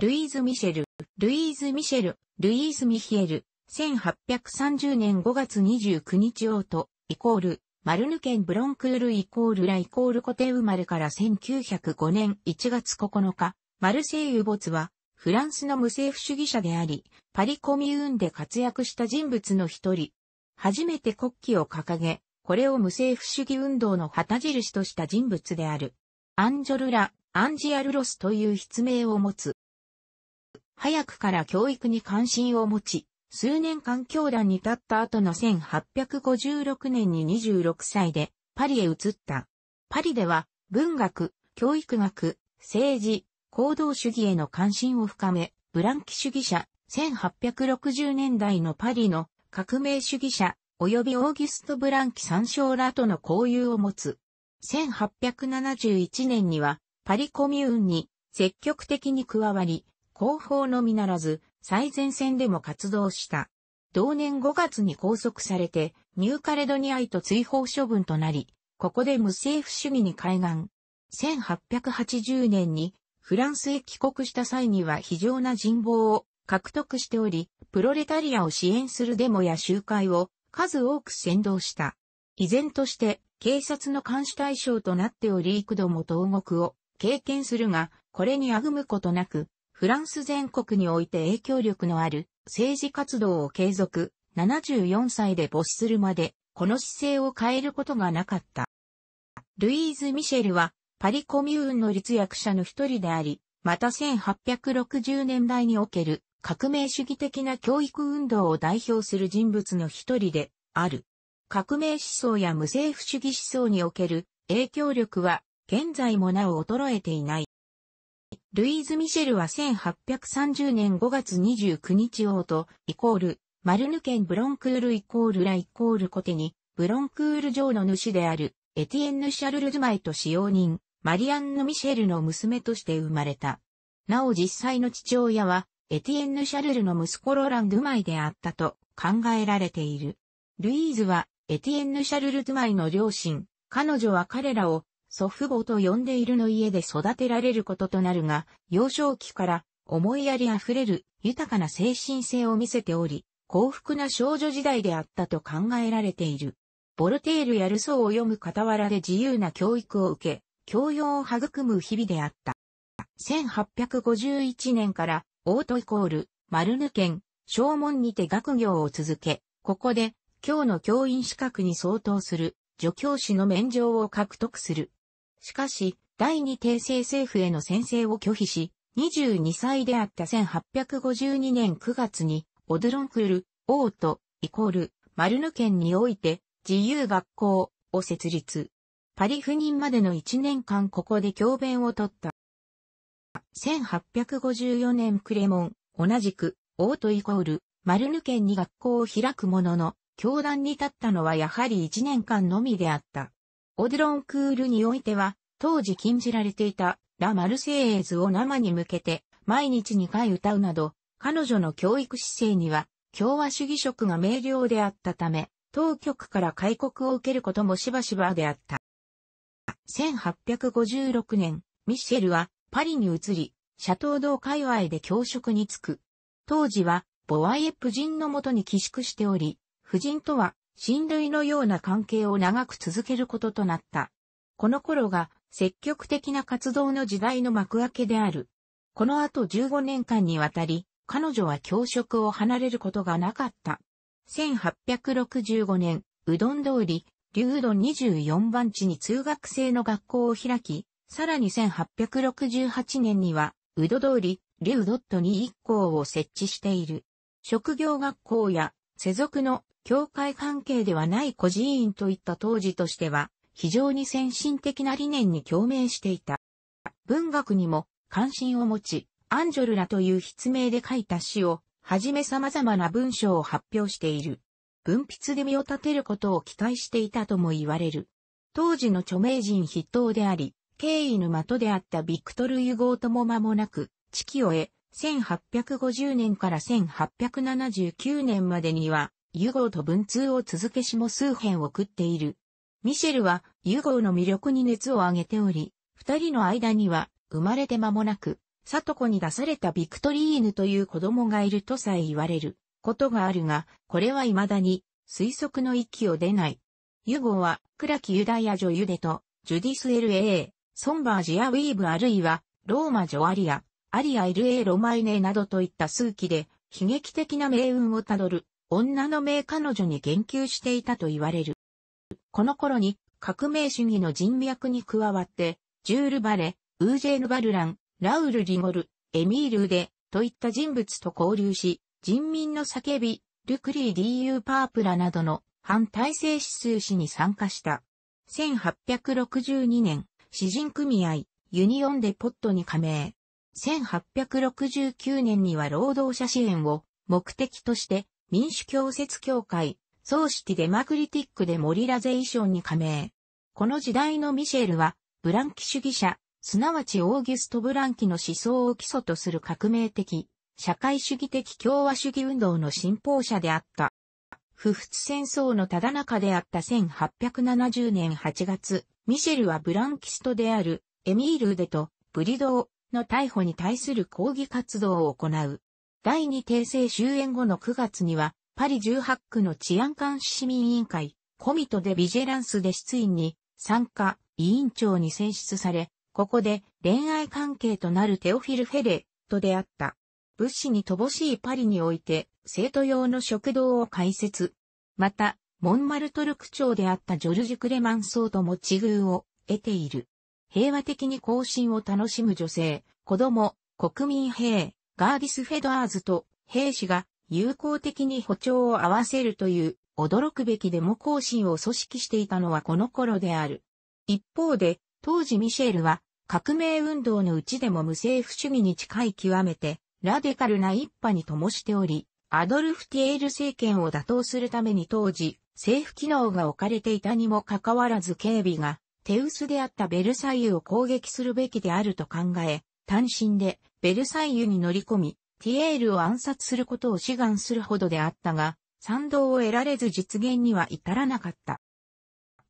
ルイーズ・ミシェル、ルイーズ・ミシェル、ルイーズ・ミヒエル、1830年5月29日オート、イコール、マルヌケン・ブロンクールイコールライコールコテ生まれから1905年1月9日、マルセイユボツは、フランスの無政府主義者であり、パリコミューンで活躍した人物の一人。初めて国旗を掲げ、これを無政府主義運動の旗印とした人物である。アンジョルラ・アンジアルロスという筆名を持つ。早くから教育に関心を持ち、数年間教団に立った後の1856年に26歳でパリへ移った。パリでは文学、教育学、政治、行動主義への関心を深め、ブランキ主義者、1860年代のパリの革命主義者、及びオーギュスト・ブランキ参照らとの交友を持つ。1871年にはパリコミューンに積極的に加わり、後方のみならず、最前線でも活動した。同年5月に拘束されて、ニューカレドニアイと追放処分となり、ここで無政府主義に開眼。1880年にフランスへ帰国した際には非常な人望を獲得しており、プロレタリアを支援するデモや集会を数多く先導した。依然として警察の監視対象となっており幾度も投獄を経験するが、これにあぐむことなく、フランス全国において影響力のある政治活動を継続、74歳で没するまで、この姿勢を変えることがなかった。ルイーズ・ミシェルは、パリコミューンの立役者の一人であり、また1860年代における革命主義的な教育運動を代表する人物の一人である。革命思想や無政府主義思想における影響力は現在もなお衰えていない。ルイーズ・ミシェルは1830年5月29日王と、イコール、マルヌ県ブロンクールイコールライコールコテに、ブロンクール城の主である、エティエンヌ・シャルルズマイと使用人、マリアンヌ・ミシェルの娘として生まれた。なお実際の父親は、エティエンヌ・シャルルの息子ロラン・ドゥマイであったと考えられている。ルイーズは、エティエンヌ・シャルル・ドゥマイの両親、彼女は彼らを祖父母と呼んでいるの家で育てられることとなるが、幼少期から思いやり溢れる豊かな精神性を見せており、幸福な少女時代であったと考えられている。ボルテールやルソーを読む傍らで自由な教育を受け、教養を育む日々であった。1851年から、オートイコール、丸抜県、正門にて学業を続け、ここで、今日の教員資格に相当する、助教師の免状を獲得する。しかし、第二帝政政府への宣誓を拒否し、22歳であった1852年9月に、オドロンクル、オート、イコール、マルヌ県において、自由学校を設立。パリ赴任までの1年間ここで教鞭を取った。1854年クレモン、同じく、オートイコール、マルヌ県に学校を開くものの、教団に立ったのはやはり1年間のみであった。オデロンクールにおいては、当時禁じられていたラ・マルセイエーズを生に向けて毎日2回歌うなど、彼女の教育姿勢には共和主義色が明瞭であったため、当局から開国を受けることもしばしばであった。1856年、ミシェルはパリに移り、シャトー道界隈で教職に就く。当時は、ボワイエプ人のもとに寄宿しており、夫人とは親類のような関係を長く続けることとなった。この頃が積極的な活動の時代の幕開けである。この後15年間にわたり、彼女は教職を離れることがなかった。1865年、うどん通り、竜うどん24番地に通学生の学校を開き、さらに1868年には、うど通り、竜ドットに1校を設置している。職業学校や、世俗の教会関係ではない孤児院といった当時としては、非常に先進的な理念に共鳴していた。文学にも関心を持ち、アンジョルラという筆名で書いた詩を、はじめ様々な文章を発表している。文筆で身を立てることを期待していたとも言われる。当時の著名人筆頭であり、敬意の的であったビクトル・ユゴーとも間もなく、地球を得、1850年から1879年までには、ユゴーと文通を続けしも数編を送っている。ミシェルはユゴーの魅力に熱を上げており、二人の間には生まれて間もなく、サトコに出されたビクトリーヌという子供がいるとさえ言われることがあるが、これは未だに推測の域を出ない。ユゴーは、クラキユダヤ女ユデと、ジュディス・エル・エー、ソンバージア・ウィーブあるいは、ローマ・ジョ・アリア、アリア・エル・エー・ロマイネなどといった数奇で、悲劇的な命運をたどる女の名彼女に言及していたと言われる。この頃に革命主義の人脈に加わって、ジュール・バレ、ウージェーバルラン、ラウル・リゴル、エミール・ウデ、といった人物と交流し、人民の叫び、ルクリー・ディーユ・ー・パープラなどの反体制指数史に参加した。1862年、詩人組合、ユニオンデポットに加盟。1869年には労働者支援を目的として民主共説協会、ソーシティ・デマクリティック・でモリラゼーションに加盟。この時代のミシェルは、ブランキ主義者、すなわちオーギュスト・ブランキの思想を基礎とする革命的、社会主義的共和主義運動の信奉者であった。不仏戦争のただ中であった1870年8月、ミシェルはブランキストであるエミール・ウデとブリドーの逮捕に対する抗議活動を行う。第二帝政終焉後の9月には、パリ18区の治安監視市民委員会、コミトでビジェランスで出院に参加、委員長に選出され、ここで恋愛関係となるテオフィル・フェレと出会った。物資に乏しいパリにおいて、生徒用の食堂を開設。また、モンマルトル区長であったジョルジュ・クレマンソーとも地遇を得ている。平和的に行進を楽しむ女性、子供、国民兵、ガーディス・フェドアーズと兵士が友好的に歩調を合わせるという驚くべきデモ行進を組織していたのはこの頃である。一方で、当時ミシェルは革命運動のうちでも無政府主義に近い極めてラデカルな一派に灯しており、アドルフ・ティエール政権を打倒するために当時、政府機能が置かれていたにもかかわらず警備が手薄であったベルサイユを攻撃するべきであると考え、単身でベルサイユに乗り込み、ティエールを暗殺することを志願するほどであったが、賛同を得られず実現には至らなかった。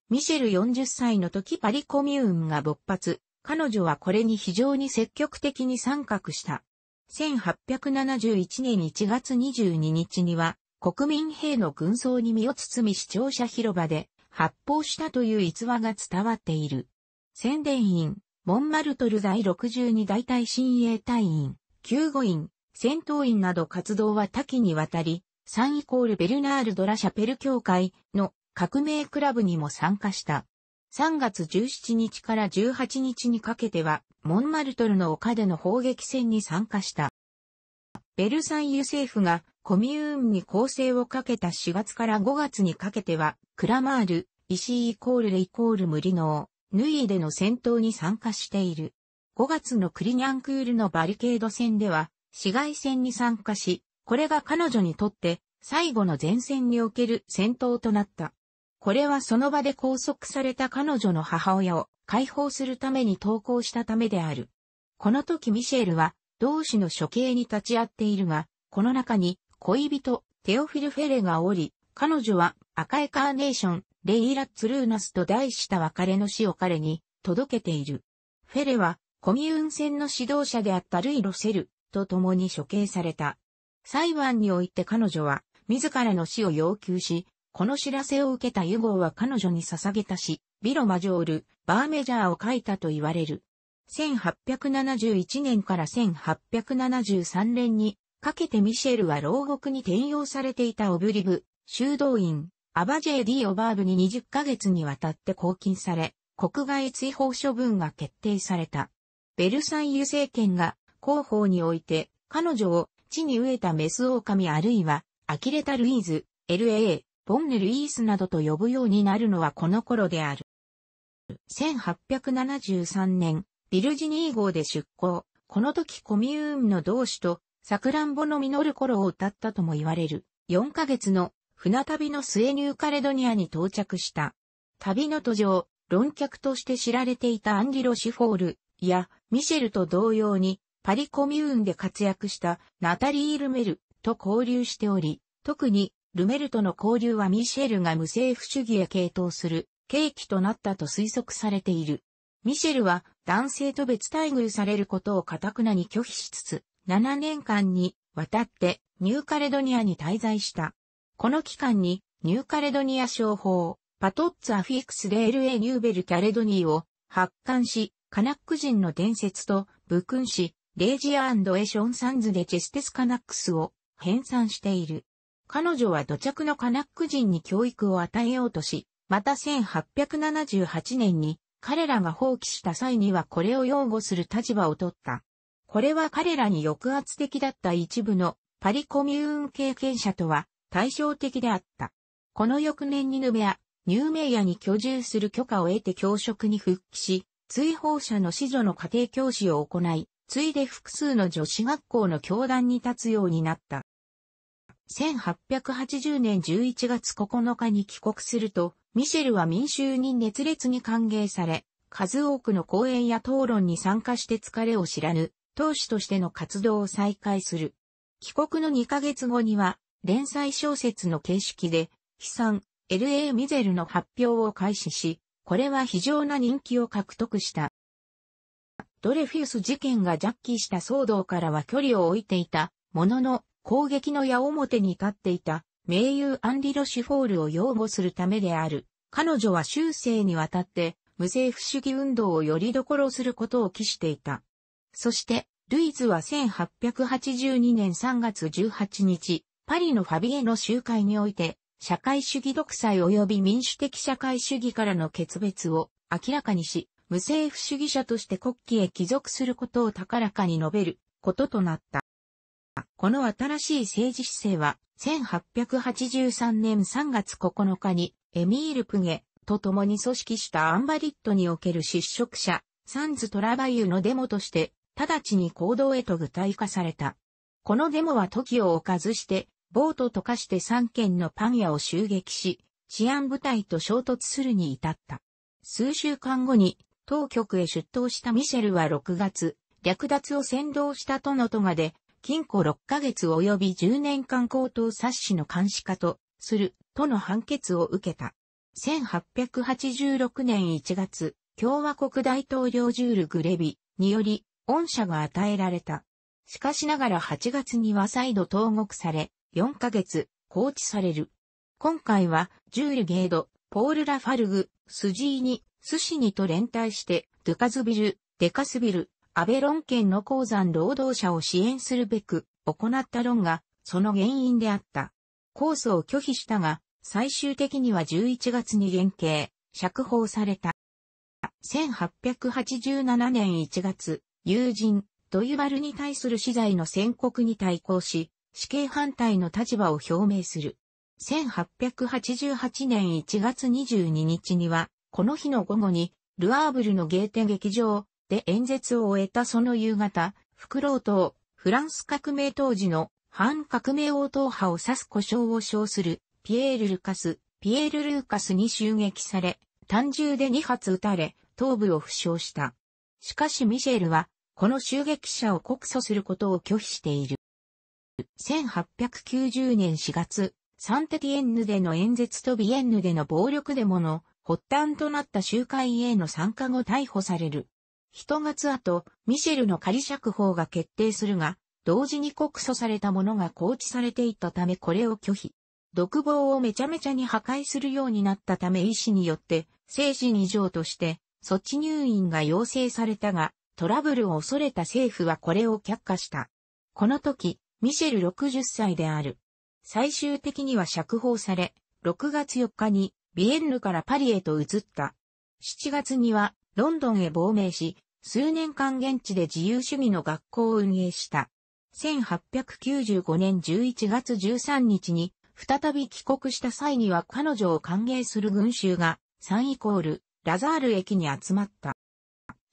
ミシェル40歳の時パリコミューンが勃発、彼女はこれに非常に積極的に参画した。1871年1月22日には、国民兵の軍装に身を包み視聴者広場で発砲したという逸話が伝わっている。宣伝員、モンマルトル在62大隊親衛隊員、救護員、戦闘員など活動は多岐にわたり、3イコールベルナール・ド・ラ・シャペル協会の革命クラブにも参加した。3月17日から18日にかけては、モンマルトルの丘での砲撃戦に参加した。ベルサイユ政府がコミューンに攻勢をかけた4月から5月にかけては、クラマール、石イコールレイコール無理能、ヌイエでの戦闘に参加している。5月のクリニャンクールのバリケード戦では、市街戦に参加し、これが彼女にとって最後の前線における戦闘となった。これはその場で拘束された彼女の母親を解放するために投降したためである。この時ミシェルは同志の処刑に立ち会っているが、この中に恋人テオフィル・フェレがおり、彼女は赤いカーネーション、レイラ・ッツルーナスと題した別れの死を彼に届けている。フェレは、コミューン戦の指導者であったルイ・ロセルと共に処刑された。裁判において彼女は、自らの死を要求し、この知らせを受けたユゴーは彼女に捧げたし、ビロ・マジョール、バーメジャーを書いたと言われる。1871年から1873年にかけてミシェルは牢獄に転用されていたオブリブ、修道院、アバジェ・ディ・オバールに20ヶ月にわたって拘禁され、国外追放処分が決定された。ベルサイユ政権が広報において彼女を地に植えたメス狼あるいはアキレタルイーズ、LA、ボンネルイースなどと呼ぶようになるのはこの頃である。1873年、ビルジニー号で出港。この時コミューンの同志と、サクランボの実る頃を歌ったとも言われる、4ヶ月の船旅の末ニューカレドニアに到着した。旅の途上、論客として知られていたアンギロ・シフォールやミシェルと同様にパリコミューンで活躍したナタリー・ルメルと交流しており、特にルメルとの交流はミシェルが無政府主義へ傾倒する契機となったと推測されている。ミシェルは男性と別待遇されることを堅くなに拒否しつつ、7年間にわたってニューカレドニアに滞在した。この期間に、ニューカレドニア商法、パトッツアフィクスレールエニューベルキャレドニーを発刊し、カナック人の伝説と、武勲し、レイジアエションサンズでチェステスカナックスを編纂している。彼女は土着のカナック人に教育を与えようとし、また1878年に彼らが放棄した際にはこれを擁護する立場を取った。これは彼らに抑圧的だった一部のパリコミューン経験者とは対照的であった。この翌年にヌベア、ニューメイヤに居住する許可を得て教職に復帰し、追放者の子女の家庭教師を行い、ついで複数の女子学校の教団に立つようになった。1880年11月9日に帰国すると、ミシェルは民衆に熱烈に歓迎され、数多くの講演や討論に参加して疲れを知らぬ、当主としての活動を再開する。帰国の2ヶ月後には、連載小説の形式で、悲惨、LA ミゼルの発表を開始し、これは非常な人気を獲得した。ドレフィウス事件がジャッキした騒動からは距離を置いていた、ものの、攻撃の矢面に立っていた、名優アンリ・ロシュフォールを擁護するためである。彼女は終生にわたって、無政府主義運動をよりどころすることを期していた。そして、ルイズは1882年3月18日、パリのファビエの集会において、社会主義独裁及び民主的社会主義からの決別を明らかにし、無政府主義者として国旗へ帰属することを高らかに述べることとなった。この新しい政治姿勢は、1883年3月9日に、エミール・プゲと共に組織したアンバリットにおける失職者、サンズ・トラバユのデモとして、直ちに行動へと具体化された。このデモは時を置かずして、ボートと化して3軒のパン屋を襲撃し、治安部隊と衝突するに至った。数週間後に当局へ出頭したミシェルは6月、略奪を先導したとのとがで、禁錮6ヶ月及び10年間高等冊子の監視下とするとの判決を受けた。1886年1月、共和国大統領ジュール・グレビにより、恩赦が与えられた。しかしながら8月には再度投獄され、4ヶ月、放置される。今回は、ジュール・ゲード、ポール・ラファルグ、スジーニ、スシニと連帯して、ドゥカズビル、デカスビル、アベロン県の鉱山労働者を支援するべく、行った論が、その原因であった。控訴を拒否したが、最終的には11月に減刑、釈放された。1887年1月、友人、ドユバルに対する資材の宣告に対抗し、死刑反対の立場を表明する。1888年1月22日には、この日の午後に、ルアーブルのゲーテ劇場で演説を終えたその夕方、フクロウ党、フランス革命当時の反革命応答派を指す故障を称するピエール・ルカス、ピエール・ルーカスに襲撃され、単銃で2発撃たれ、頭部を負傷した。しかしミシェルは、この襲撃者を告訴することを拒否している。1890年4月、サンテティエンヌでの演説とビエンヌでの暴力デモの発端となった集会への参加後逮捕される。一月後、ミシェルの仮釈放が決定するが、同時に告訴されたものが放置されていたためこれを拒否。独房をめちゃめちゃに破壊するようになったため医師によって、精神異常として、措置入院が要請されたが、トラブルを恐れた政府はこれを却下した。この時、ミシェル60歳である。最終的には釈放され、6月4日にビエンヌからパリへと移った。7月にはロンドンへ亡命し、数年間現地で自由主義の学校を運営した。1895年11月13日に再び帰国した際には彼女を歓迎する群衆が3イコールラザール駅に集まった。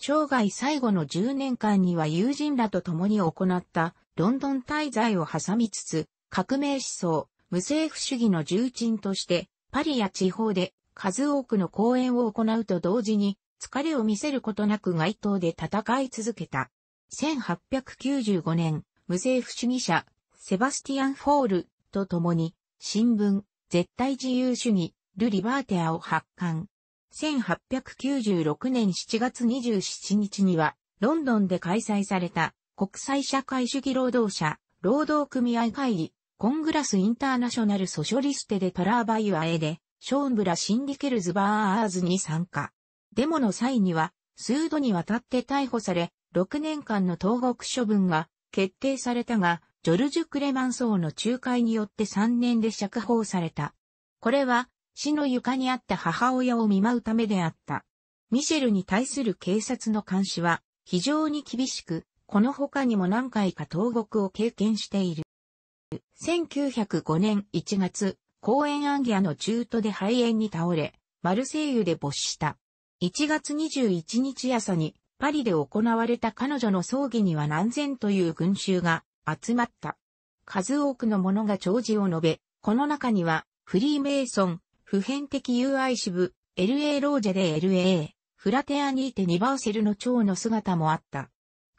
生涯最後の10年間には友人らと共に行ったロンドン滞在を挟みつつ、革命思想、無政府主義の重鎮として、パリや地方で数多くの講演を行うと同時に、疲れを見せることなく街頭で戦い続けた。1895年、無政府主義者、セバスティアン・フォールと共に、新聞、絶対自由主義、ル・リバーテアを発刊。1896年7月27日には、ロンドンで開催された国際社会主義労働者、労働組合会議、コングラスインターナショナルソショリステでトラーバイアエで、ショーンブラ・シンディケルズ・バーアーズに参加。デモの際には、数度にわたって逮捕され、6年間の投獄処分が決定されたが、ジョルジュ・クレマンソーの仲介によって3年で釈放された。これは、死の床にあった母親を見舞うためであった。ミシェルに対する警察の監視は、非常に厳しく、この他にも何回か投獄を経験している。1905年1月、公園アンギアの中途で肺炎に倒れ、マルセイユで没した。1月21日朝に、パリで行われた彼女の葬儀には何千という群衆が集まった。数多くの者が弔辞を述べ、この中には、フリーメイソン、普遍的友愛支部、LA ロージェで LA、フラテアニーテ・ニバーセルの長の姿もあった。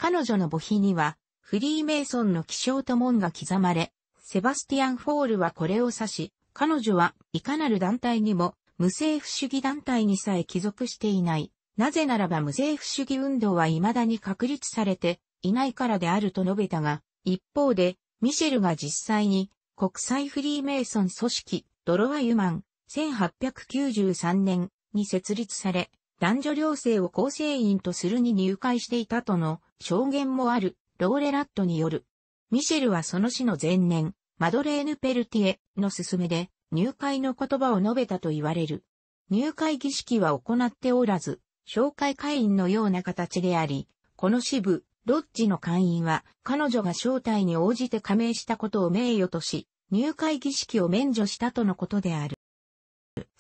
彼女の墓碑には、フリーメイソンの希少と門が刻まれ、セバスティアン・フォールはこれを指し、彼女はいかなる団体にも無政府主義団体にさえ帰属していない。なぜならば無政府主義運動は未だに確立されていないからであると述べたが、一方で、ミシェルが実際に国際フリーメイソン組織ドロワユマン1893年に設立され、男女両性を構成員とするに入会していたとの証言もあるローレラットによる。ミシェルはその死の前年、マドレーヌ・ペルティエの勧めで入会の言葉を述べたと言われる。入会儀式は行っておらず、紹介会員のような形であり、この支部、ロッジの会員は彼女が招待に応じて加盟したことを名誉とし、入会儀式を免除したとのことである。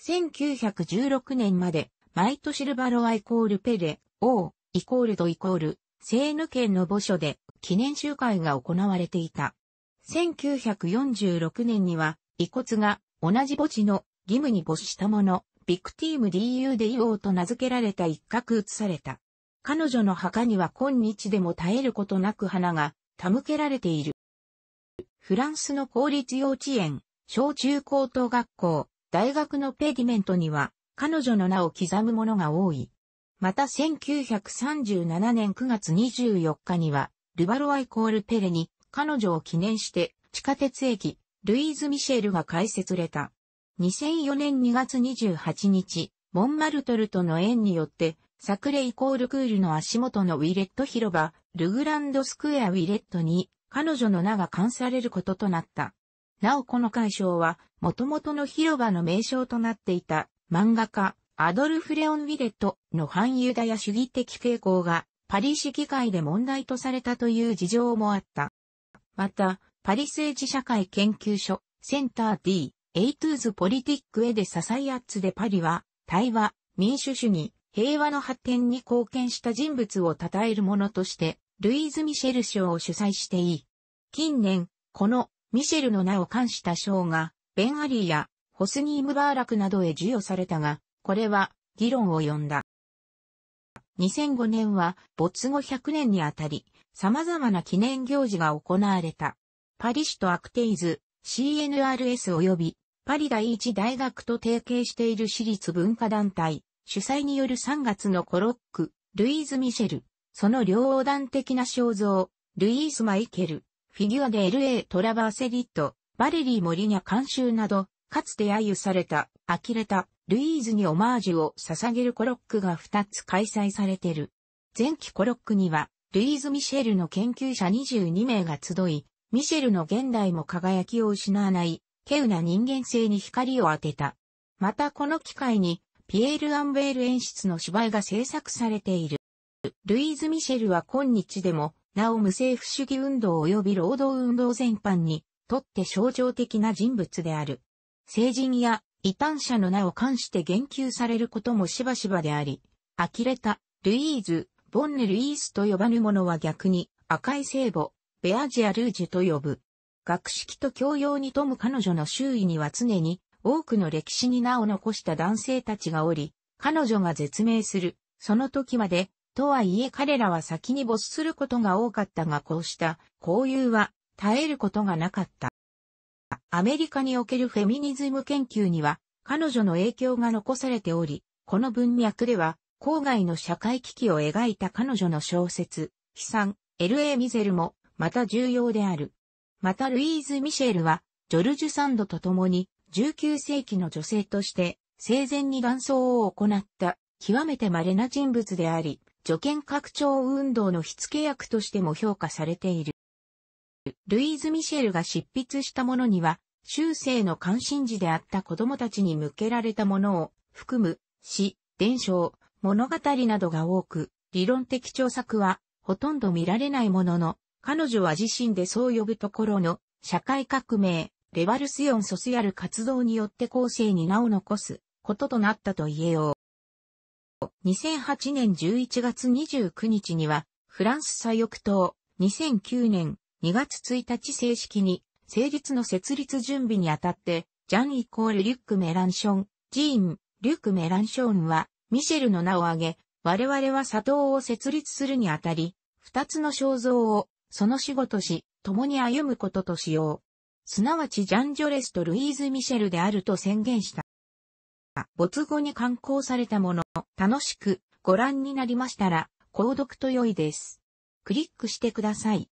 1916年までマイト・シルバロアイコール・ペレ、王、イコールドイコール、セーヌ県の墓所で記念集会が行われていた。1946年には、遺骨が同じ墓地の義務に没したもの、ビクティーム DU でイオと名付けられた一角移された。彼女の墓には今日でも絶えることなく花が手向けられている。フランスの公立幼稚園、小中高等学校、大学のペディメントには、彼女の名を刻むものが多い。また1937年9月24日には、ルバロアイコールペレに彼女を記念して地下鉄駅、ルイーズ・ミシェルが開設された。2004年2月28日、モンマルトルとの縁によって、サクレイコールクールの足元のウィレット広場、ルグランドスクエアウィレットに彼女の名が冠されることとなった。なおこの会場は、元々の広場の名称となっていた漫画家、アドルフ・レオン・ウィレットの反ユダヤ主義的傾向がパリ市議会で問題とされたという事情もあった。また、パリ政治社会研究所センター D、エイトゥーズ・ポリティック・エデ・ササイアッツでパリは、対話、民主主義、平和の発展に貢献した人物を称えるものとして、ルイーズ・ミシェル賞を主催していい。近年、このミシェルの名を冠した賞が、ベン・アリーやホスニームバーラクなどへ授与されたが、これは議論を呼んだ。2005年は没後100年にあたり、様々な記念行事が行われた。パリ市とアクテイズ、CNRS 及びパリ第一大学と提携している私立文化団体、主催による3月のコロック、ルイーズ・ミシェル、その両横断的な肖像、ルイーズ・マイケル、フィギュアで LA トラバーセリット、バレリー・モリニャ監修など、かつて揶揄された、呆れた、ルイーズにオマージュを捧げるコロックが2つ開催されてる。前期コロックには、ルイーズ・ミシェルの研究者22名が集い、ミシェルの現代も輝きを失わない、稀有な人間性に光を当てた。またこの機会に、ピエール・アンベール演出の芝居が制作されている。ルイーズ・ミシェルは今日でも、なお無政府主義運動及び労働運動全般にとって象徴的な人物である。成人や異端者の名を冠して言及されることもしばしばであり、呆れた、ルイーズ、ボンネ・ルイースと呼ばぬ者は逆に、赤い聖母、ベアジア・ルージュと呼ぶ。学識と教養に富む彼女の周囲には常に、多くの歴史に名を残した男性たちがおり、彼女が絶命する、その時まで、とはいえ彼らは先に没することが多かったがこうした、交友は、絶えることがなかった。アメリカにおけるフェミニズム研究には、彼女の影響が残されており、この文脈では、郊外の社会危機を描いた彼女の小説、悲惨、L.A. ミゼルも、また重要である。またルイーズ・ミシェルは、ジョルジュ・サンドと共に、19世紀の女性として、生前に断層を行った、極めて稀な人物であり、助権拡張運動の火付け役としても評価されている。ルイーズ・ミシェルが執筆したものには、修正の関心事であった子供たちに向けられたものを含む詩、伝承、物語などが多く、理論的著作はほとんど見られないものの、彼女は自身でそう呼ぶところの社会革命、レバルスヨンソスヤル活動によって後世に名を残すこととなったと言えよう。2008年11月29日には、フランス左翼党、2009年2月1日正式に、成立の設立準備にあたって、ジャンイコールリュック・メランション、ジーン、リュック・メランションは、ミシェルの名を挙げ、我々は佐藤を設立するにあたり、二つの肖像を、その仕事し、共に歩むこととしよう。すなわちジャン・ジョレスとルイーズ・ミシェルであると宣言した。没後に刊行されたもの、楽しくご覧になりましたら、購読と良いです。クリックしてください。